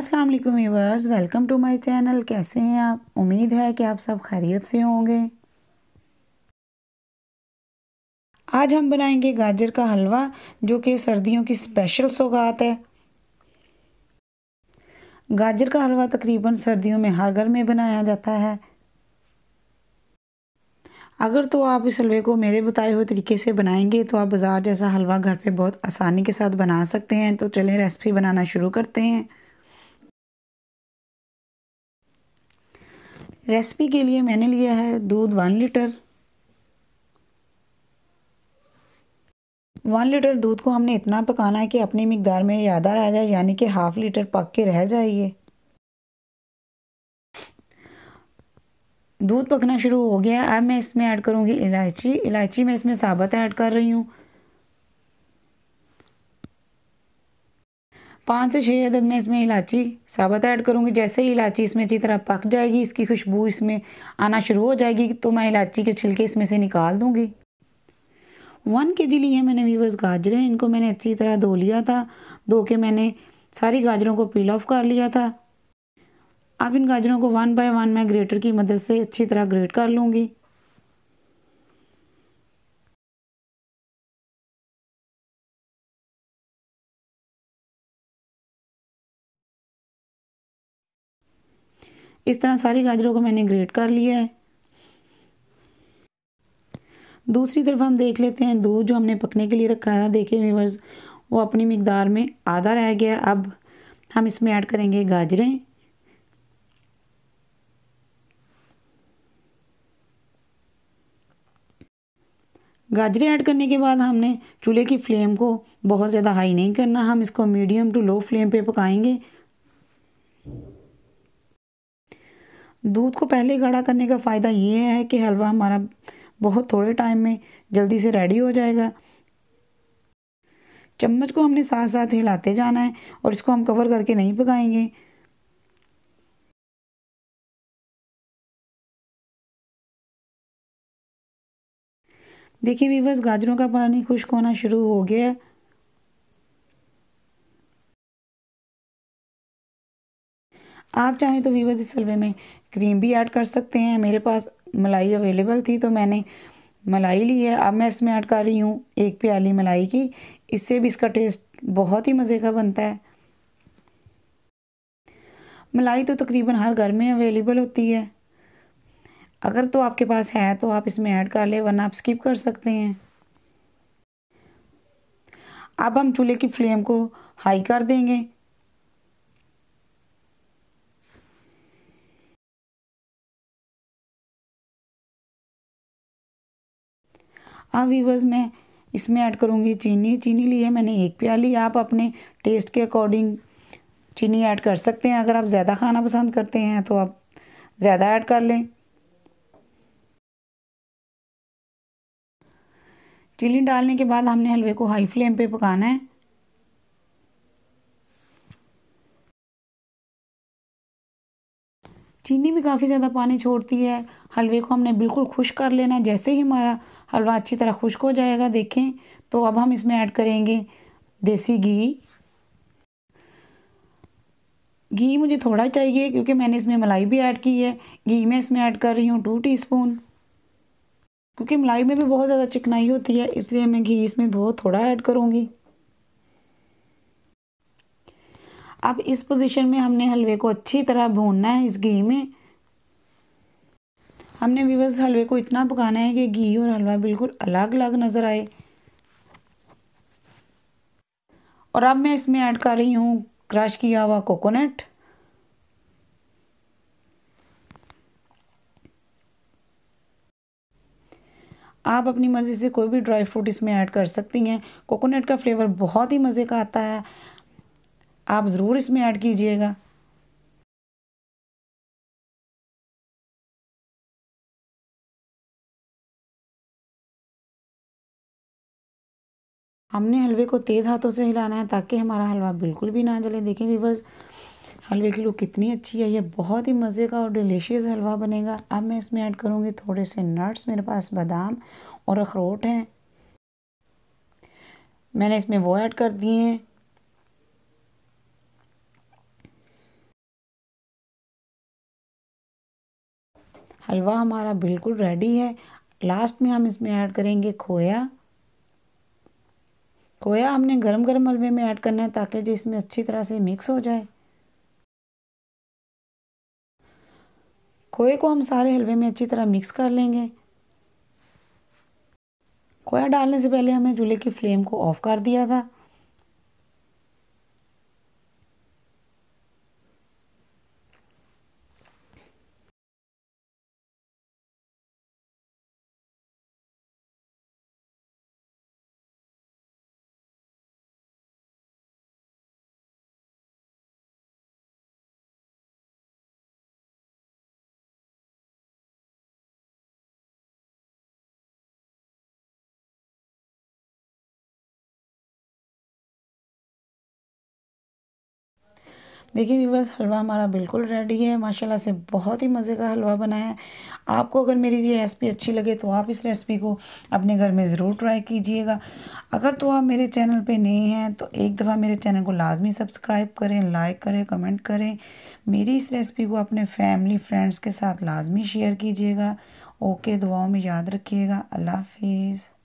अस्सलाम वालेकुम viewers welcome to my channel कैसे हैं आप उम्मीद है कि आप सब खैरियत से होंगे आज हम बनाएंगे गाजर का हलवा जो कि सर्दियों की स्पेशल सौगात है गाजर का हलवा तकरीबन सर्दियों में हर घर में बनाया जाता है अगर तो आप इस हलवे को मेरे बताए हुए तरीके से बनाएंगे तो आप बाज़ार जैसा हलवा घर पे बहुत आसानी के साथ बना सकते हैं तो चलें रेसिपी बनाना शुरू करते हैं रेसिपी के लिए मैंने लिया है दूध वन लीटर वन लीटर दूध को हमने इतना पकाना है कि अपनी मकदार में ज़्यादा रह जाए यानी कि हाफ लीटर पक के रह जाइए दूध पकना शुरू हो गया अब मैं इसमें ऐड करूँगी इलायची इलायची मैं इसमें साबत ऐड कर रही हूँ पाँच से छः अदद में इसमें इलायची साबत ऐड करूँगी जैसे ही इलायची इसमें अच्छी तरह पक जाएगी इसकी खुशबू इसमें आना शुरू हो जाएगी तो मैं इलायची के छिलके इसमें से निकाल दूँगी वन के जी लिए मैंने वीवर्स गाजरें इनको मैंने अच्छी तरह धो लिया था धो के मैंने सारी गाजरों को पील ऑफ कर लिया था अब इन गाजरों को वन बाय वन मैं ग्रेटर की मदद से अच्छी तरह ग्रेट कर लूँगी इस तरह सारी गाजरों को मैंने ग्रेट कर लिया है दूसरी तरफ हम देख लेते हैं दूध जो हमने पकने के लिए रखा था देखे व्यूवर्स वो अपनी मकदार में आधा रह गया अब हम इसमें ऐड करेंगे गाजरें गाजरें ऐड करने के बाद हमने चूल्हे की फ्लेम को बहुत ज़्यादा हाई नहीं करना हम इसको मीडियम टू लो फ्लेम पे पकाएंगे दूध को पहले गाढ़ा करने का फ़ायदा ये है कि हलवा हमारा बहुत थोड़े टाइम में जल्दी से रेडी हो जाएगा चम्मच को हमने साथ साथ हिलाते जाना है और इसको हम कवर करके नहीं पकाएंगे देखिए वीवर्स गाजरों का पानी खुश्क होना शुरू हो गया है आप चाहें तो वीवर्स इस हलवे में क्रीम भी ऐड कर सकते हैं मेरे पास मलाई अवेलेबल थी तो मैंने मलाई ली है अब मैं इसमें ऐड कर रही हूँ एक प्याली मलाई की इससे भी इसका टेस्ट बहुत ही मज़े का बनता है मलाई तो तकरीबन हर घर में अवेलेबल होती है अगर तो आपके पास है तो आप इसमें ऐड कर ले वरना आप स्किप कर सकते हैं अब हम चूल्हे की फ्लेम को हाई कर देंगे अब हाँ वीवर्स मैं इसमें ऐड करूँगी चीनी चीनी ली है मैंने एक प्याली आप अपने टेस्ट के अकॉर्डिंग चीनी ऐड कर सकते हैं अगर आप ज़्यादा खाना पसंद करते हैं तो आप ज़्यादा ऐड कर लें चीनी डालने के बाद हमने हलवे को हाई फ्लेम पे पकाना है चीनी भी काफ़ी ज़्यादा पानी छोड़ती है हलवे को हमने बिल्कुल खुश कर लेना है जैसे ही हमारा हलवा अच्छी तरह खुश्क हो जाएगा देखें तो अब हम इसमें ऐड करेंगे देसी घी घी मुझे थोड़ा चाहिए क्योंकि मैंने इसमें मलाई भी ऐड की है घी मैं इसमें ऐड कर रही हूँ टू टीस्पून क्योंकि मलाई में भी बहुत ज़्यादा चिकनाई होती है इसलिए मैं घी इसमें बहुत थोड़ा ऐड करूँगी अब इस पोजीशन में हमने हलवे को अच्छी तरह भूनना है इस घी में हमने बस हलवे को इतना पकाना है कि घी और हलवा बिल्कुल अलग अलग नज़र आए और अब मैं इसमें ऐड कर रही हूँ क्रश किया हुआ कोकोनट आप अपनी मर्ज़ी से कोई भी ड्राई फ्रूट इसमें ऐड कर सकती हैं कोकोनट का फ्लेवर बहुत ही मज़े का आता है आप ज़रूर इसमें ऐड कीजिएगा हमने हलवे को तेज़ हाथों से हिलाना है ताकि हमारा हलवा बिल्कुल भी ना जले देखें बस हलवे की लुक कितनी अच्छी है ये बहुत ही मज़े का और डिलीशियस हलवा बनेगा अब मैं इसमें ऐड करूँगी थोड़े से नट्स मेरे पास बादाम और अखरोट हैं मैंने इसमें वो ऐड कर दिए हैं हलवा हमारा बिल्कुल रेडी है लास्ट में हम इसमें ऐड करेंगे खोया खोया हमने गरम गरम हलवे में ऐड करना है ताकि जो इसमें अच्छी तरह से मिक्स हो जाए खोए को हम सारे हलवे में अच्छी तरह मिक्स कर लेंगे खोया डालने से पहले हमें चूल्हे की फ्लेम को ऑफ़ कर दिया था देखिए वीवर्स हलवा हमारा बिल्कुल रेडी है माशाल्लाह से बहुत ही मज़े का हलवा बनाया है आपको अगर मेरी ये रेसिपी अच्छी लगे तो आप इस रेसिपी को अपने घर में ज़रूर ट्राई कीजिएगा अगर तो आप मेरे चैनल पे नए हैं तो एक दफ़ा मेरे चैनल को लाजमी सब्सक्राइब करें लाइक करें कमेंट करें मेरी इस रेसिपी को अपने फैमिली फ्रेंड्स के साथ लाजमी शेयर कीजिएगा ओके दुआओं में याद रखिएगा अल्लाह हाफिज़